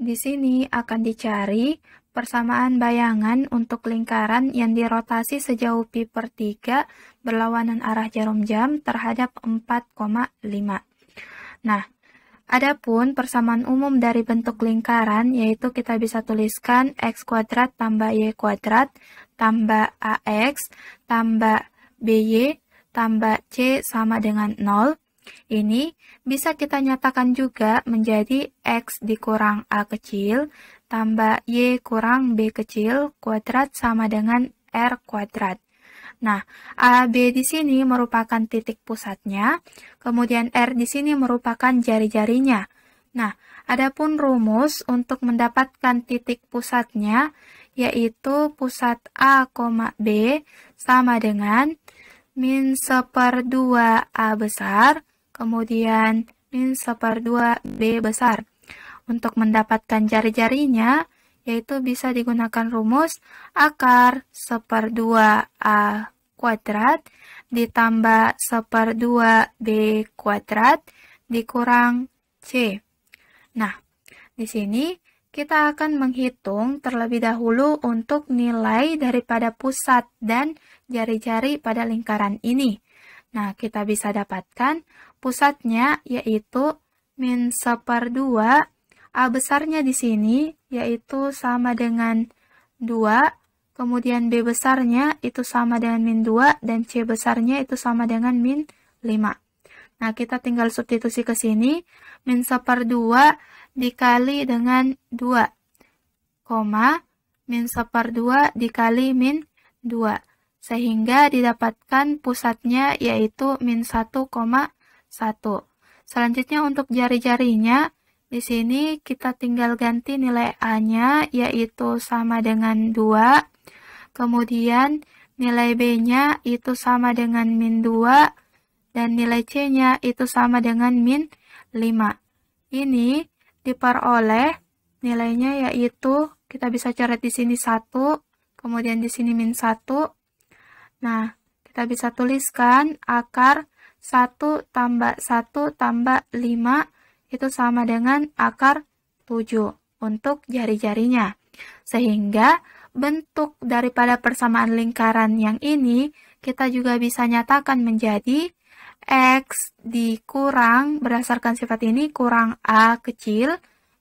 Di sini akan dicari persamaan bayangan untuk lingkaran yang dirotasi sejauh pi per 3 berlawanan arah jarum jam terhadap 4,5. Nah, adapun persamaan umum dari bentuk lingkaran yaitu kita bisa tuliskan x kuadrat tambah y kuadrat tambah ax tambah by tambah c sama dengan 0 ini bisa kita nyatakan juga menjadi X dikurang A kecil tambah Y kurang B kecil kuadrat sama dengan R kuadrat. Nah, AB di sini merupakan titik pusatnya, kemudian R di sini merupakan jari-jarinya. Nah, adapun rumus untuk mendapatkan titik pusatnya yaitu pusat A, B sama dengan min seper 2 A besar kemudian min 1/2 B besar. Untuk mendapatkan jari-jarinya, yaitu bisa digunakan rumus akar 1/2 A kuadrat ditambah 1/2 B kuadrat dikurang C. Nah, di sini kita akan menghitung terlebih dahulu untuk nilai daripada pusat dan jari-jari pada lingkaran ini. Nah, kita bisa dapatkan Pusatnya yaitu min 2 A besarnya di sini yaitu sama dengan 2. Kemudian B besarnya itu sama dengan min 2. Dan C besarnya itu sama dengan min 5. Nah, kita tinggal substitusi ke sini. Min 2 dikali dengan 2. Koma min 2 dikali min 2. Sehingga didapatkan pusatnya yaitu min 1,5. 1. Selanjutnya untuk jari-jarinya, di sini kita tinggal ganti nilai A-nya yaitu sama dengan 2. Kemudian nilai B-nya itu sama dengan min 2 dan nilai C-nya itu sama dengan min 5. Ini diperoleh nilainya yaitu kita bisa coret di sini 1, kemudian di sini min 1. Nah, kita bisa tuliskan akar 1 tambah 1 tambah 5 itu sama dengan akar 7 untuk jari-jarinya. Sehingga bentuk daripada persamaan lingkaran yang ini kita juga bisa nyatakan menjadi X dikurang berdasarkan sifat ini kurang A kecil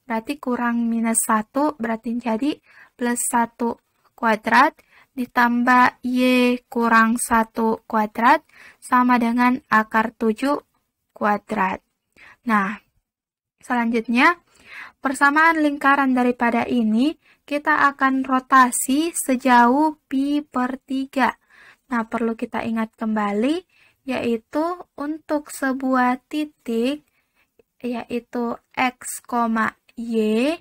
berarti kurang minus 1 berarti jadi plus 1 kuadrat ditambah Y kurang 1 kuadrat sama dengan akar 7 kuadrat. Nah, selanjutnya persamaan lingkaran daripada ini kita akan rotasi sejauh pi per 3. Nah, perlu kita ingat kembali yaitu untuk sebuah titik yaitu x, y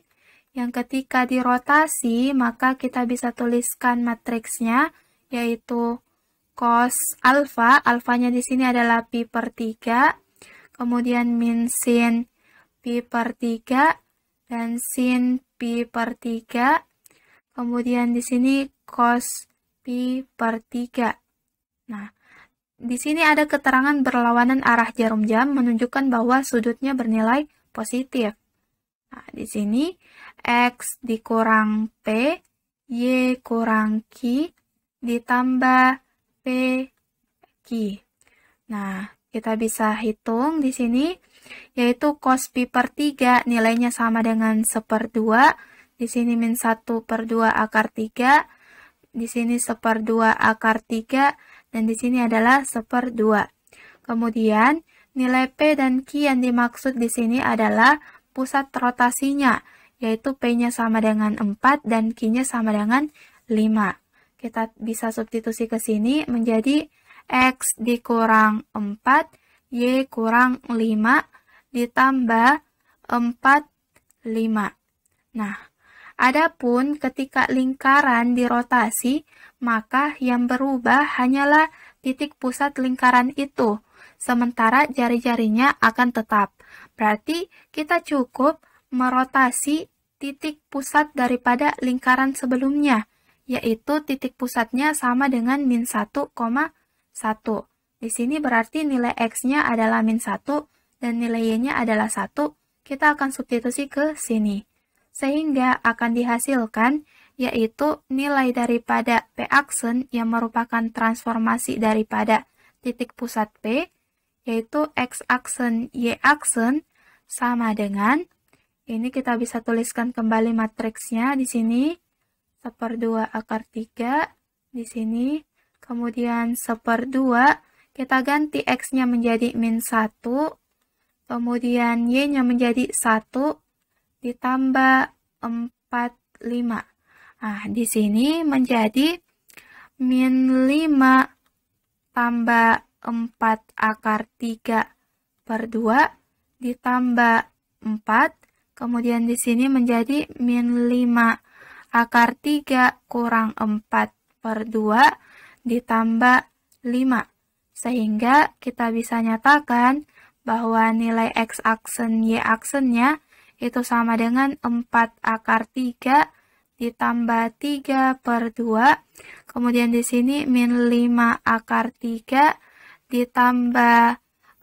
yang ketika dirotasi maka kita bisa tuliskan matriksnya yaitu cos alfa, alfanya di sini adalah pi per 3, kemudian min sin pi per 3 dan sin pi per 3, kemudian di sini cos pi per 3. Nah, di sini ada keterangan berlawanan arah jarum jam menunjukkan bahwa sudutnya bernilai positif. Nah, di sini X dikurang P, Y kurang Q ditambah P Q. Nah, kita bisa hitung di sini, yaitu cos Pi per 3 nilainya sama dengan 1 per 2, di sini min 1 per 2 akar 3, di sini 1 per 2 akar 3, dan di sini adalah 1 per 2. Kemudian, nilai P dan Q yang dimaksud di sini adalah pusat rotasinya, yaitu P-nya sama dengan 4 dan Q-nya sama dengan 5. Kita bisa substitusi ke sini menjadi X dikurang 4, Y kurang 5, ditambah 4, 5. Nah, Adapun ketika lingkaran dirotasi, maka yang berubah hanyalah titik pusat lingkaran itu, sementara jari-jarinya akan tetap. Berarti kita cukup merotasi titik pusat daripada lingkaran sebelumnya, yaitu titik pusatnya sama dengan min 1,1. Di sini berarti nilai x-nya adalah min 1 dan nilai y-nya adalah 1, kita akan substitusi ke sini sehingga akan dihasilkan yaitu nilai daripada P aksen yang merupakan transformasi daripada titik pusat P, yaitu X aksen, Y aksen, sama dengan, ini kita bisa tuliskan kembali matriksnya di sini, seperdua akar 3, di sini, kemudian seperdua, kita ganti X-nya menjadi min 1, kemudian Y-nya menjadi 1, ditambah 45. Nah, di sini menjadi min 5 tambah 4 akar 3 per 2 ditambah 4. Kemudian di sini menjadi min 5 akar 3 kurang 4 per 2 ditambah 5. Sehingga kita bisa nyatakan bahwa nilai x aksen y aksennya itu sama dengan 4 akar 3 ditambah 3 per 2. Kemudian di sini min 5 akar 3 ditambah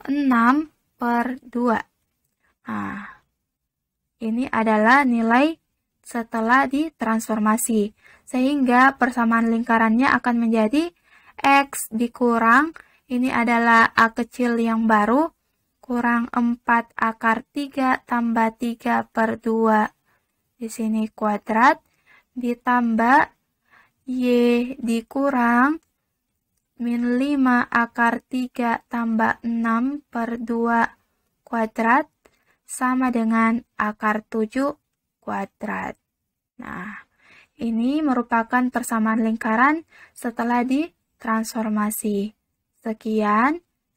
6 per 2. Nah, ini adalah nilai setelah ditransformasi. Sehingga persamaan lingkarannya akan menjadi X dikurang, ini adalah A kecil yang baru, kurang 4 akar 3 tambah 3 per 2. Di sini kuadrat ditambah Y dikurang min 5 akar 3 tambah 6 per 2 kuadrat sama dengan akar 7 kuadrat. Nah, ini merupakan persamaan lingkaran setelah ditransformasi. Sekian,